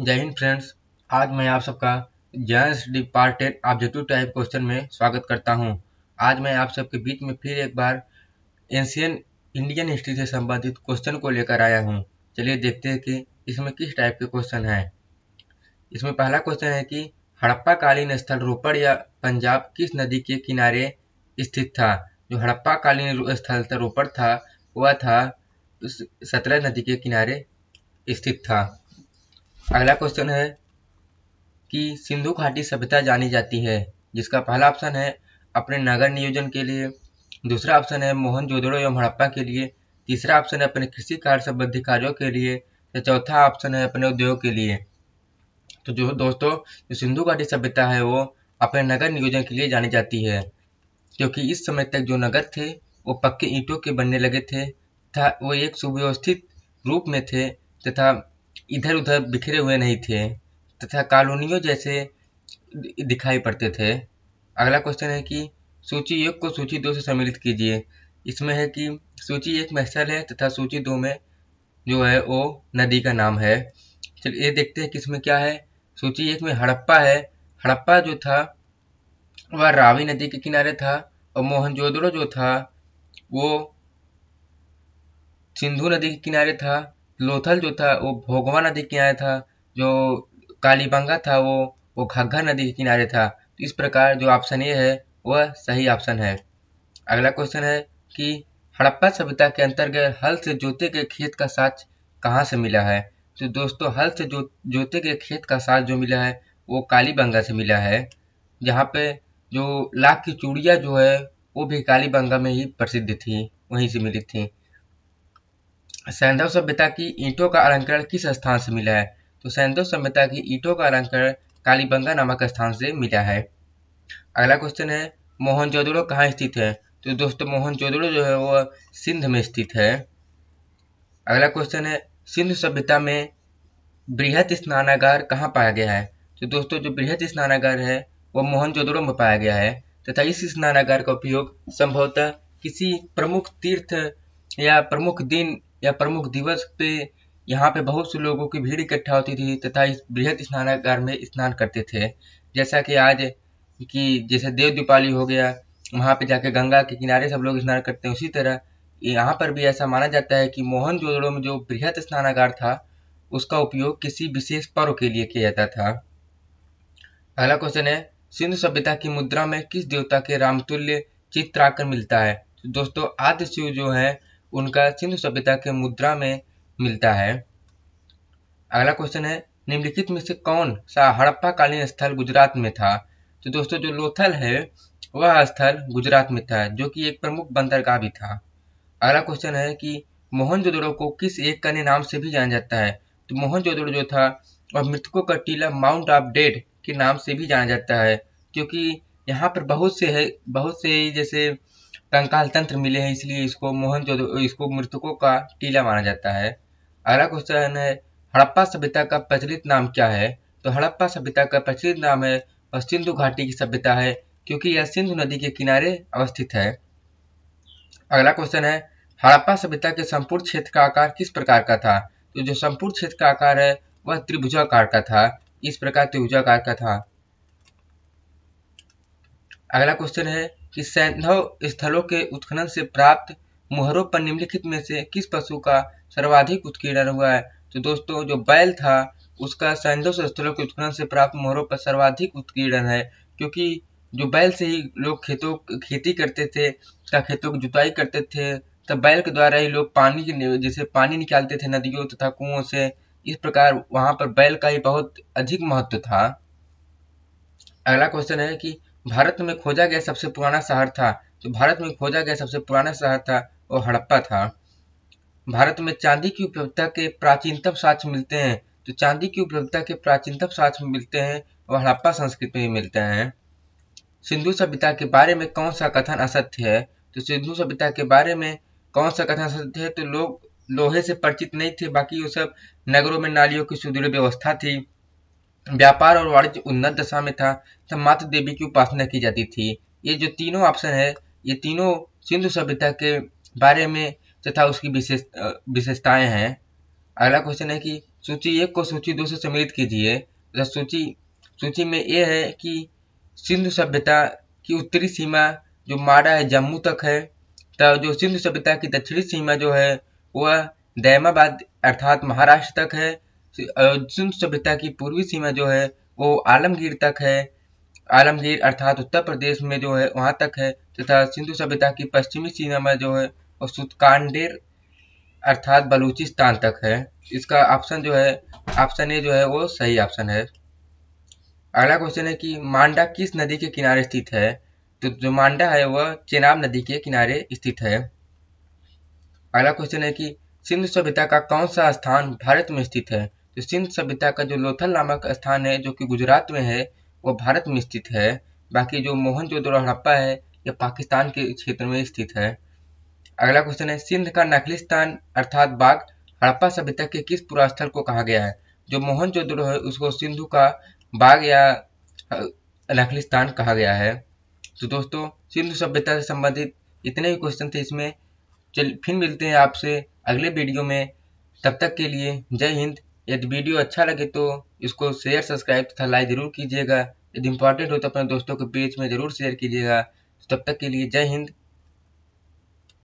जय हिंद फ्रेंड्स आज मैं आप सबका जैंस डिपार्टेड ऑब्जेक्टिव टाइप क्वेश्चन में स्वागत करता हूं आज मैं आप सबके बीच में फिर एक बार एंशियन इंडियन हिस्ट्री से संबंधित क्वेश्चन को लेकर आया हूं चलिए देखते हैं कि इसमें किस टाइप के क्वेश्चन हैं इसमें पहला क्वेश्चन है कि हड़प्पा कालीन स्थल रोपड़ या पंजाब किस नदी के किनारे स्थित था जो हड़प्पा कालीन स्थल रोपड़ था वह था सतलज नदी के किनारे स्थित था अगला क्वेश्चन है कि सिंधु घाटी सभ्यता जानी जाती है जिसका पहला ऑप्शन है अपने नगर नियोजन के लिए दूसरा ऑप्शन है मोहन जोदड़ो एवं हड़प्पा के लिए तीसरा ऑप्शन है अपने कृषि कार्य संबंधी कार्यों के लिए या चौथा ऑप्शन है अपने उद्योग के लिए तो जो दोस्तों जो सिंधु घाटी सभ्यता है वो अपने नगर नियोजन के लिए जानी जाती है क्योंकि इस समय तक जो नगर थे वो पक्के ईंटों के बनने लगे थे तथा वो एक सुव्यवस्थित रूप में थे तथा इधर उधर बिखरे हुए नहीं थे तथा कॉलोनियों जैसे दिखाई पड़ते थे अगला क्वेश्चन है कि सूची एक को सूची दो से सम्मिलित कीजिए इसमें है कि सूची एक महसल है तथा सूची दो में जो है वो नदी का नाम है चलिए ये देखते हैं कि इसमें क्या है सूची एक में हड़प्पा है हड़प्पा जो था वह रावी नदी के किनारे था और मोहनजोदड़ो जो था वो सिंधु नदी के किनारे था लोथल जो था वो भोगवा नदी किनारे था जो कालीबंगा था वो वो घग्घा नदी के किनारे था तो इस प्रकार जो ऑप्शन ए है वह सही ऑप्शन है अगला क्वेश्चन है कि हड़प्पा सभ्यता के अंतर्गत हल से जोते के खेत का साज कहाँ से मिला है तो दोस्तों हल से जो जोते के खेत का साज जो मिला है वो कालीबंगा से मिला है जहाँ पे जो लाख की चूड़िया जो है वो भी कालीबंगा में ही प्रसिद्ध थी वहीं से मिली थी सैंधव सभ्यता की ईंटों का अलंकरण किस स्थान से मिला है तो सैंधव सभ्यता की ईंटों का अलंकरण कालीबंगा नामक स्थान से मिला है अगला क्वेश्चन है मोहनजोदड़ो कहाँ स्थित है तो दोस्तों मोहनजोदड़ो जो है वह सिंध में स्थित है अगला क्वेश्चन है सिंधु सभ्यता में बृहत स्नानागार कहाँ पाया गया है तो दोस्तों जो बृहत स्नानागार है वो मोहनजोदड़ो में पाया गया है तथा इस स्नानागार का उपयोग संभवतः किसी प्रमुख तीर्थ या प्रमुख दिन या प्रमुख दिवस पे यहाँ पे बहुत से लोगों की भीड़ इकट्ठा होती थी तथा इस बृहद स्नानागार में स्नान करते थे जैसा कि आज कि जैसे देव दीपाली हो गया वहाँ पे जाके गंगा के किनारे सब लोग स्नान करते हैं उसी तरह यहाँ पर भी ऐसा माना जाता है कि मोहन जोदड़ो में जो बृहद स्नानागार था उसका उपयोग किसी विशेष पर्व के लिए किया जाता था अगला क्वेश्चन है सिंधु सभ्यता की मुद्रा में किस देवता के रामतुल्य चित्र आकर मिलता है तो दोस्तों आदि शिव जो है उनका सिंधु सभ्यता के मुद्रा में मिलता है अगला क्वेश्चन है निम्नलिखित में से कौन सा हड़प्पा कालीन स्थल गुजरात में था तो दोस्तों जो लोथल है वह स्थल गुजरात में था जो कि एक प्रमुख बंदरगाह भी था अगला क्वेश्चन है कि मोहनजोदड़ो को किस एक कन्य नाम से भी जाना जाता है तो मोहनजोदड़ो जो था और मृतकों का टीला माउंट ऑफ डेड के नाम से भी जाना जाता है क्योंकि यहाँ पर बहुत से है बहुत से जैसे कंकाल तंत्र मिले हैं इसलिए इसको मोहन इसको मृतकों का टीला माना जाता है अगला क्वेश्चन है हड़प्पा सभ्यता का प्रचलित नाम क्या है तो हड़प्पा सभ्यता का प्रचलित नाम है और सिंधु घाटी की सभ्यता है क्योंकि यह सिंधु नदी के किनारे अवस्थित है अगला क्वेश्चन है हड़प्पा सभ्यता के संपूर्ण क्षेत्र का आकार किस प्रकार का था तो जो संपूर्ण क्षेत्र का आकार है वह त्रिभुजाकार का था इस प्रकार त्रिभुजाकार का था अगला क्वेश्चन है कि सैंधव स्थलों के उत्खनन से प्राप्त मुहरों पर निम्नलिखित में से किस पशु का सर्वाधिक उत्कीर्णन हुआ है तो दोस्तों जो बैल था उसका सैंधव स्थलों के उत्खनन से प्राप्त मोहरों पर सर्वाधिक उत्कीर्णन है क्योंकि जो बैल से ही लोग खेतों खेती करते थे तथा खेतों की जुताई करते थे तब बैल के द्वारा ही लोग पानी जैसे पानी निकालते थे नदियों तथा कुओं से इस प्रकार वहां पर बैल का ही बहुत अधिक महत्व था अगला क्वेश्चन है कि भारत में खोजा गया सबसे पुराना शहर था तो भारत में खोजा गया सबसे पुराना शहर था वो हड़प्पा था भारत में चांदी की उपलब्धता के प्राचीनतम साक्ष्य मिलते हैं तो चांदी की उपलब्धता के प्राचीनतम साक्ष्य मिलते हैं और हड़प्पा संस्कृत में मिलते हैं सिंधु सभ्यता के बारे में कौन सा कथन असत्य है तो सिंधु सभ्यता के बारे में कौन सा कथन असत्य है तो लोग लोहे से परिचित नहीं थे बाकी वो सब नगरों में नालियों की सुदृढ़ व्यवस्था थी व्यापार और वाणिज्य उन्नत दशा में था तब माता देवी की उपासना की जाती थी ये जो तीनों ऑप्शन है ये तीनों सिंधु सभ्यता के बारे में तथा उसकी विशेष विशेषताएं हैं अगला क्वेश्चन है कि सूची एक को सूची दो से सम्मिलित कीजिए तथा सूची सूची में ये है कि सिंधु सभ्यता की उत्तरी सीमा जो माड़ा है जम्मू तक है तथा जो सिंधु सभ्यता की दक्षिणी सीमा जो है वह दैमाबाद अर्थात महाराष्ट्र तक है तो, अर्जुन सभ्यता की पूर्वी सीमा जो है वो आलमगीर तक है आलमगीर अर्थात उत्तर प्रदेश में जो है वहां तक है तथा सिंधु सभ्यता की पश्चिमी सीमा में जो है वो सुतकांडेर अर्थात बलूचिस्तान तक है इसका ऑप्शन जो है ऑप्शन ए जो है वो सही ऑप्शन है अगला क्वेश्चन है कि मांडा किस नदी के किनारे स्थित है तो जो मांडा है वह चेनाब नदी के किनारे स्थित है अगला क्वेश्चन है कि सिंधु सभ्यता का कौन सा स्थान भारत में स्थित है जो सिंध सभ्यता का जो लोथल नामक स्थान है जो कि गुजरात में है वो भारत में स्थित है बाकी जो मोहन जो हड़प्पा है ये पाकिस्तान के क्षेत्र में स्थित है अगला क्वेश्चन है सिंध का नखलिस्तान अर्थात बाघ हड़प्पा सभ्यता के किस पुरास्थल को कहा गया है जो मोहनजोदड़ो है उसको सिंधु का बाघ या नखलिस्तान कहा गया है तो दोस्तों सिंधु सभ्यता से संबंधित इतने ही क्वेश्चन थे इसमें चल फिर मिलते हैं आपसे अगले वीडियो में तब तक के लिए जय हिंद यदि वीडियो अच्छा लगे तो इसको शेयर सब्सक्राइब तथा लाइक जरूर कीजिएगा यदि इंपॉर्टेंट हो तो अपने दोस्तों के बीच में जरूर शेयर कीजिएगा तब तक के लिए जय हिंद